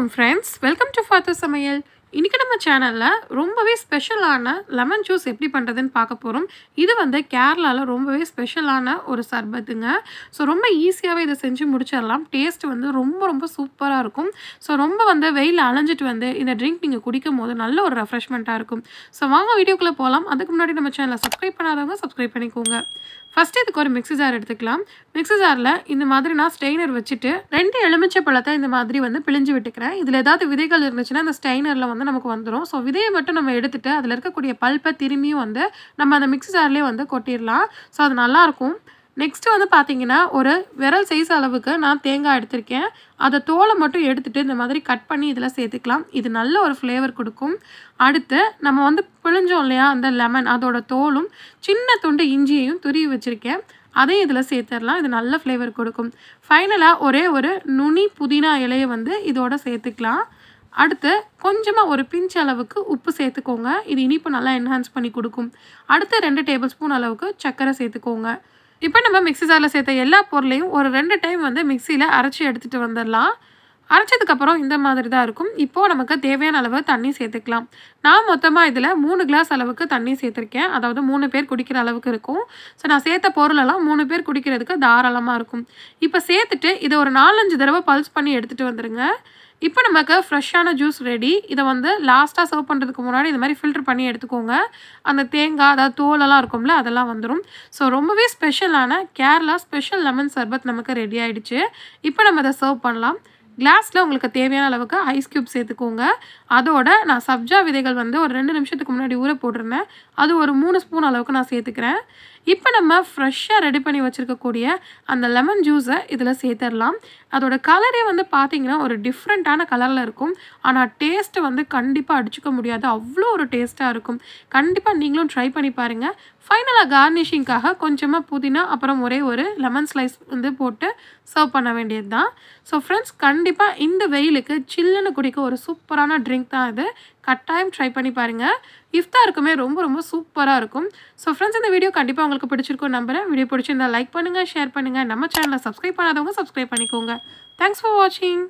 வணக்கம் friends welcome to father சமையல் இன்றைக்கி நம்ம சேனலில் ரொம்பவே ஸ்பெஷலான லெமன் ஜூஸ் எப்படி பண்ணுறதுன்னு பார்க்க போகிறோம் இது வந்து கேரளாவில் ரொம்பவே ஸ்பெஷலான ஒரு சர்பத்துங்க ஸோ ரொம்ப ஈஸியாகவே இதை செஞ்சு முடிச்சிடலாம் டேஸ்ட் வந்து ரொம்ப ரொம்ப சூப்பராக இருக்கும் ஸோ ரொம்ப வந்து வெயில் அலைஞ்சிட்டு வந்து இந்த ட்ரிங்க் நீங்கள் குடிக்கும் போது நல்ல ஒரு ரெஃப்ரெஷ்மெண்ட்டாக இருக்கும் ஸோ வாங்க வீடியோக்குள்ளே போகலாம் அதுக்கு முன்னாடி நம்ம சேனலை சப்ஸ்கிரைப் பண்ணாதவங்க சப்ஸ்கிரைப் பண்ணிக்கோங்க ஃபஸ்ட்டு இதுக்கு ஒரு மிக்ஸி ஜார் எடுத்துக்கலாம் மிக்ஸி ஜாரில் இந்த மாதிரி நான் ஸ்டெயினர் வச்சுட்டு ரெண்டு எலுமிச்சை பழத்தை இந்த மாதிரி வந்து பிழிஞ்சு விட்டுக்கிறேன் இதில் ஏதாவது விதைகள் இருந்துச்சுன்னா அந்த ஸ்டெயினரில் வந்து நமக்கு வந்துடும் ஸோ விதையை மட்டும் நம்ம எடுத்துகிட்டு அதில் இருக்கக்கூடிய பல்ப்பை திரும்பியும் வந்து நம்ம அந்த மிக்ஸி ஜார்லேயே வந்து கொட்டிடலாம் ஸோ அது நல்லாயிருக்கும் நெக்ஸ்ட்டு வந்து பார்த்திங்கன்னா ஒரு விரல் சைஸ் அளவுக்கு நான் தேங்காய் எடுத்திருக்கேன் அதை தோலை மட்டும் எடுத்துகிட்டு இந்த மாதிரி கட் பண்ணி இதில் சேர்த்துக்கலாம் இது நல்ல ஒரு ஃப்ளேவர் கொடுக்கும் அடுத்து நம்ம வந்து பிழிஞ்சோம் இல்லையா அந்த லெமன் அதோட தோலும் சின்ன துண்டு இஞ்சியையும் துருவி வச்சுருக்கேன் அதையும் இதில் சேர்த்துடலாம் இது நல்ல ஃப்ளேவர் கொடுக்கும் ஃபைனலாக ஒரே ஒரு நுனி புதினா இலையை வந்து இதோட சேர்த்துக்கலாம் அடுத்து கொஞ்சமாக ஒரு பிஞ்ச் அளவுக்கு உப்பு சேர்த்துக்கோங்க இது இனிப்பு நல்லா என்ஹான்ஸ் பண்ணி கொடுக்கும் அடுத்து ரெண்டு டேபிள் ஸ்பூன் அளவுக்கு சர்க்கரை சேர்த்துக்கோங்க இப்போ நம்ம மிக்சி ஜாரில் சேர்த்த எல்லா பொருளையும் ஒரு ரெண்டு டைம் வந்து மிக்சியில் அரைச்சி எடுத்துகிட்டு வந்துடலாம் அரைச்சதுக்கப்புறம் இந்த மாதிரி தான் இருக்கும் இப்போது நமக்கு தேவையான அளவு தண்ணி சேர்த்துக்கலாம் நான் மொத்தமாக இதில் மூணு கிளாஸ் அளவுக்கு தண்ணி சேர்த்துருக்கேன் அதாவது மூணு பேர் குடிக்கிற அளவுக்கு இருக்கும் ஸோ நான் சேர்த்த பொருளெல்லாம் மூணு பேர் குடிக்கிறதுக்கு தாராளமாக இருக்கும் இப்போ சேர்த்துட்டு இதை ஒரு நாலஞ்சு தடவை பல்ஸ் பண்ணி எடுத்துகிட்டு வந்துடுங்க இப்போ நமக்கு ஃப்ரெஷ்ஷான ஜூஸ் ரெடி இதை வந்து லாஸ்ட்டாக சர்வ் பண்ணுறதுக்கு முன்னாடி இது மாதிரி ஃபில்டர் பண்ணி எடுத்துக்கோங்க அந்த தேங்காய் அதாவது தோலெல்லாம் இருக்கும்ல அதெல்லாம் வந்துடும் ஸோ ரொம்பவே ஸ்பெஷலான கேரளா ஸ்பெஷல் லெமன் சர்பத் நமக்கு ரெடி ஆகிடுச்சு இப்போ நம்ம இதை சர்வ் பண்ணலாம் கிளாஸில் உங்களுக்கு தேவையான அளவுக்கு ஐஸ் க்யூப் சேர்த்துக்கோங்க அதோட நான் சப்ஜா விதைகள் வந்து ஒரு ரெண்டு நிமிஷத்துக்கு முன்னாடி ஊற போட்டிருந்தேன் அது ஒரு மூணு ஸ்பூன் அளவுக்கு நான் சேர்த்துக்கிறேன் இப்போ நம்ம ஃப்ரெஷ்ஷாக ரெடி பண்ணி வச்சுருக்கக்கூடிய அந்த லெமன் ஜூஸை இதில் சேர்த்துடலாம் அதோட கலரே வந்து பார்த்திங்கன்னா ஒரு டிஃப்ரெண்ட்டான கலரில் இருக்கும் ஆனால் டேஸ்ட்டு வந்து கண்டிப்பாக அடிச்சுக்க முடியாது அவ்வளோ ஒரு டேஸ்ட்டாக இருக்கும் கண்டிப்பாக நீங்களும் ட்ரை பண்ணி பாருங்கள் ஃபைனலாக கார்னிஷிங்காக கொஞ்சமாக புதினா அப்புறம் ஒரே ஒரு லெமன் ஸ்லைஸ் வந்து போட்டு சர்வ் பண்ண வேண்டியது தான் ஸோ ஃப்ரெண்ட்ஸ் கண்டிப்பாக இந்த வெயிலுக்கு சில்லுன்னு குடிக்க ஒரு சூப்பரான ட்ரிங்க் தான் இது கட்டாயம் ட்ரை பண்ணி பாருங்கள் இஃப்தாருக்குமே ரொம்ப ரொம்ப சூப்பராக இருக்கும் ஸோ ஃப்ரெண்ட்ஸ் இந்த வீடியோ கண்டிப்பாக உங்களுக்கு பிடிச்சிருக்கும் நம்புறேன் வீடியோ பிடிச்சிருந்தால் லைக் பண்ணுங்கள் ஷேர் பண்ணுங்கள் நம்ம சேனலை சப்ஸ்கிரைப் பண்ணாதவங்க சப்ஸ்கிரைப் பண்ணிக்கோங்க தேங்க்ஸ் ஃபார் வாட்சிங்